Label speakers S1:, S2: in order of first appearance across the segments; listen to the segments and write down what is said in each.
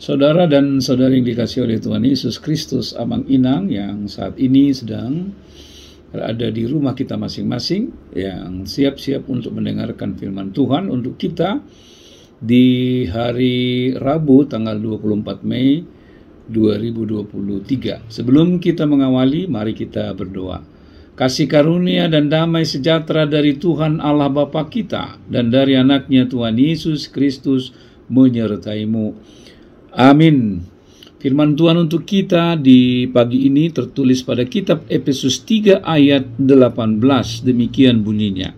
S1: Saudara dan saudari yang dikasih oleh Tuhan Yesus Kristus Amang Inang yang saat ini sedang ada di rumah kita masing-masing yang siap-siap untuk mendengarkan firman Tuhan untuk kita di hari Rabu tanggal 24 Mei 2023. Sebelum kita mengawali, mari kita berdoa. Kasih karunia dan damai sejahtera dari Tuhan Allah Bapa kita dan dari anaknya Tuhan Yesus Kristus menyertaimu. Amin. Firman Tuhan untuk kita di pagi ini tertulis pada kitab Efesus 3 ayat 18. Demikian bunyinya.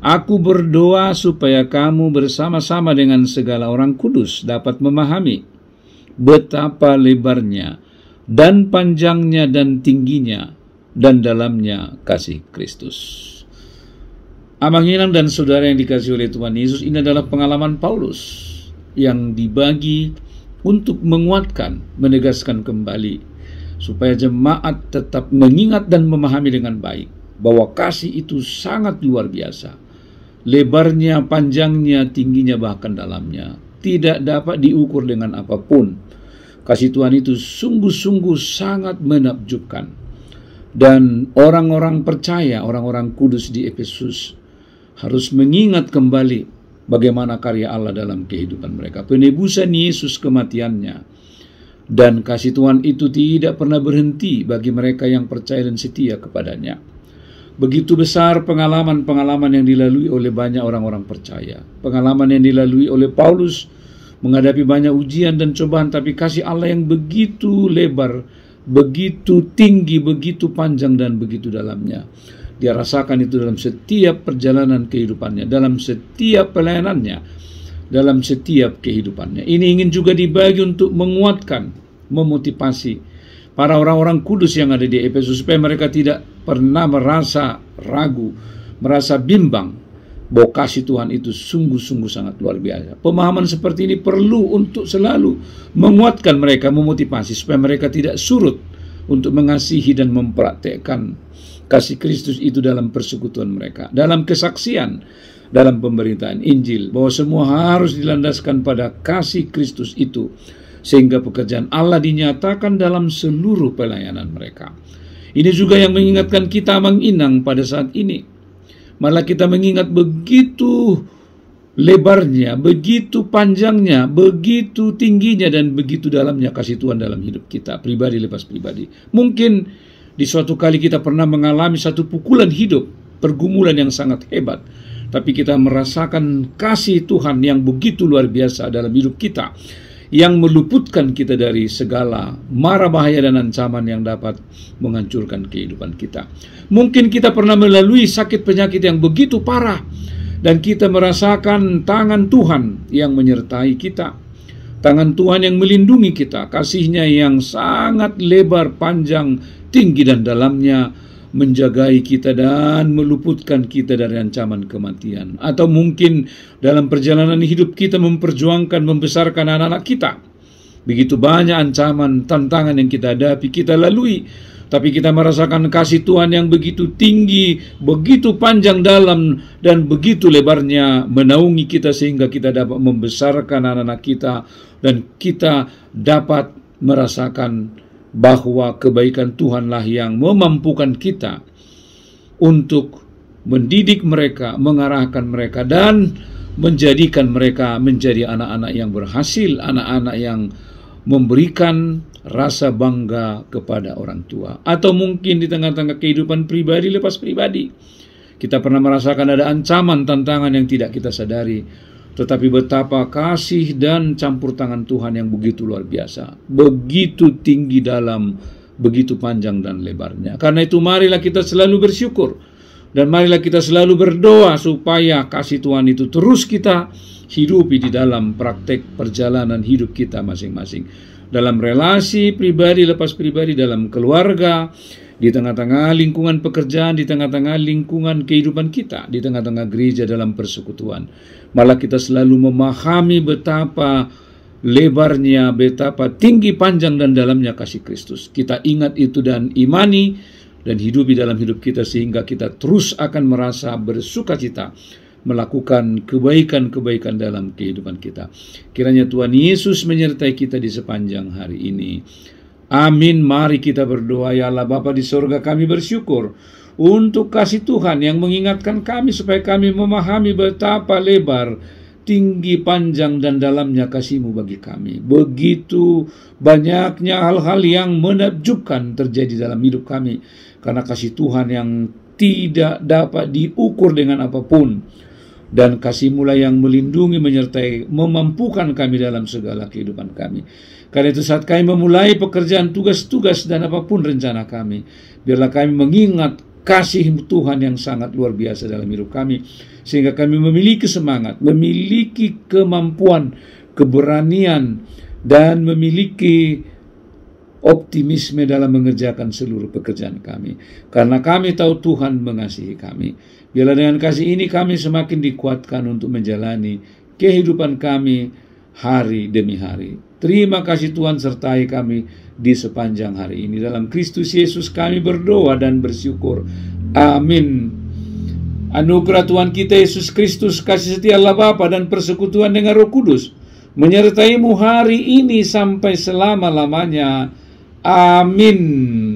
S1: Aku berdoa supaya kamu bersama-sama dengan segala orang kudus dapat memahami betapa lebarnya dan panjangnya dan tingginya dan dalamnya kasih Kristus. Abang hilang dan saudara yang dikasih oleh Tuhan Yesus, ini adalah pengalaman Paulus yang dibagi untuk menguatkan, menegaskan kembali supaya jemaat tetap mengingat dan memahami dengan baik bahwa kasih itu sangat luar biasa. Lebarnya, panjangnya, tingginya bahkan dalamnya tidak dapat diukur dengan apapun. Kasih Tuhan itu sungguh-sungguh sangat menakjubkan. Dan orang-orang percaya, orang-orang kudus di Efesus harus mengingat kembali bagaimana karya Allah dalam kehidupan mereka. Penebusan Yesus kematiannya dan kasih Tuhan itu tidak pernah berhenti bagi mereka yang percaya dan setia kepadanya. Begitu besar pengalaman-pengalaman yang dilalui oleh banyak orang-orang percaya. Pengalaman yang dilalui oleh Paulus menghadapi banyak ujian dan cobaan tapi kasih Allah yang begitu lebar begitu tinggi, begitu panjang dan begitu dalamnya. Dia rasakan itu dalam setiap perjalanan kehidupannya, dalam setiap pelayanannya, dalam setiap kehidupannya. Ini ingin juga dibagi untuk menguatkan, memotivasi para orang-orang kudus yang ada di Efesus supaya mereka tidak pernah merasa ragu, merasa bimbang bahwa kasih Tuhan itu sungguh-sungguh sangat luar biasa. Pemahaman seperti ini perlu untuk selalu menguatkan mereka, memotivasi supaya mereka tidak surut untuk mengasihi dan mempraktekkan kasih Kristus itu dalam persekutuan mereka, dalam kesaksian, dalam pemberitaan Injil bahwa semua harus dilandaskan pada kasih Kristus itu sehingga pekerjaan Allah dinyatakan dalam seluruh pelayanan mereka. Ini juga yang mengingatkan kita menginang pada saat ini Malah kita mengingat begitu lebarnya, begitu panjangnya, begitu tingginya dan begitu dalamnya kasih Tuhan dalam hidup kita, pribadi lepas pribadi. Mungkin di suatu kali kita pernah mengalami satu pukulan hidup, pergumulan yang sangat hebat, tapi kita merasakan kasih Tuhan yang begitu luar biasa dalam hidup kita yang meluputkan kita dari segala mara bahaya dan ancaman yang dapat menghancurkan kehidupan kita. Mungkin kita pernah melalui sakit penyakit yang begitu parah dan kita merasakan tangan Tuhan yang menyertai kita. Tangan Tuhan yang melindungi kita, kasihnya yang sangat lebar, panjang, tinggi dan dalamnya menjagai kita dan meluputkan kita dari ancaman kematian. Atau mungkin dalam perjalanan hidup kita memperjuangkan, membesarkan anak-anak kita. Begitu banyak ancaman, tantangan yang kita hadapi, kita lalui. Tapi kita merasakan kasih Tuhan yang begitu tinggi, begitu panjang dalam, dan begitu lebarnya menaungi kita sehingga kita dapat membesarkan anak-anak kita dan kita dapat merasakan bahwa kebaikan Tuhanlah yang memampukan kita untuk mendidik mereka, mengarahkan mereka dan menjadikan mereka menjadi anak-anak yang berhasil, anak-anak yang memberikan rasa bangga kepada orang tua atau mungkin di tengah-tengah kehidupan pribadi lepas pribadi kita pernah merasakan ada ancaman tantangan yang tidak kita sadari tetapi betapa kasih dan campur tangan Tuhan yang begitu luar biasa, begitu tinggi dalam, begitu panjang dan lebarnya. Karena itu marilah kita selalu bersyukur dan marilah kita selalu berdoa supaya kasih Tuhan itu terus kita hidupi di dalam praktek perjalanan hidup kita masing-masing. Dalam relasi pribadi lepas pribadi dalam keluarga, di tengah-tengah lingkungan pekerjaan, di tengah-tengah lingkungan kehidupan kita, di tengah-tengah gereja dalam persekutuan. Malah kita selalu memahami betapa lebarnya, betapa tinggi panjang dan dalamnya kasih Kristus. Kita ingat itu dan imani dan hidupi dalam hidup kita sehingga kita terus akan merasa bersuka cita melakukan kebaikan-kebaikan dalam kehidupan kita. Kiranya Tuhan Yesus menyertai kita di sepanjang hari ini. Amin. Mari kita berdoa ya Allah Bapa di sorga kami bersyukur untuk kasih Tuhan yang mengingatkan kami supaya kami memahami betapa lebar tinggi panjang dan dalamnya kasihmu bagi kami. Begitu banyaknya hal-hal yang menakjubkan terjadi dalam hidup kami. Karena kasih Tuhan yang tidak dapat diukur dengan apapun dan kasih mula yang melindungi menyertai memampukan kami dalam segala kehidupan kami. Karena itu saat kami memulai pekerjaan tugas-tugas dan apapun rencana kami, biarlah kami mengingat kasih Tuhan yang sangat luar biasa dalam hidup kami sehingga kami memiliki semangat, memiliki kemampuan, keberanian dan memiliki optimisme dalam mengerjakan seluruh pekerjaan kami. Karena kami tahu Tuhan mengasihi kami. Bila dengan kasih ini kami semakin dikuatkan untuk menjalani kehidupan kami hari demi hari. Terima kasih Tuhan sertai kami di sepanjang hari ini. Dalam Kristus Yesus kami berdoa dan bersyukur. Amin. Anugerah Tuhan kita Yesus Kristus, kasih setia Allah Bapa dan persekutuan dengan Roh Kudus menyertaimu hari ini sampai selama-lamanya. Amin.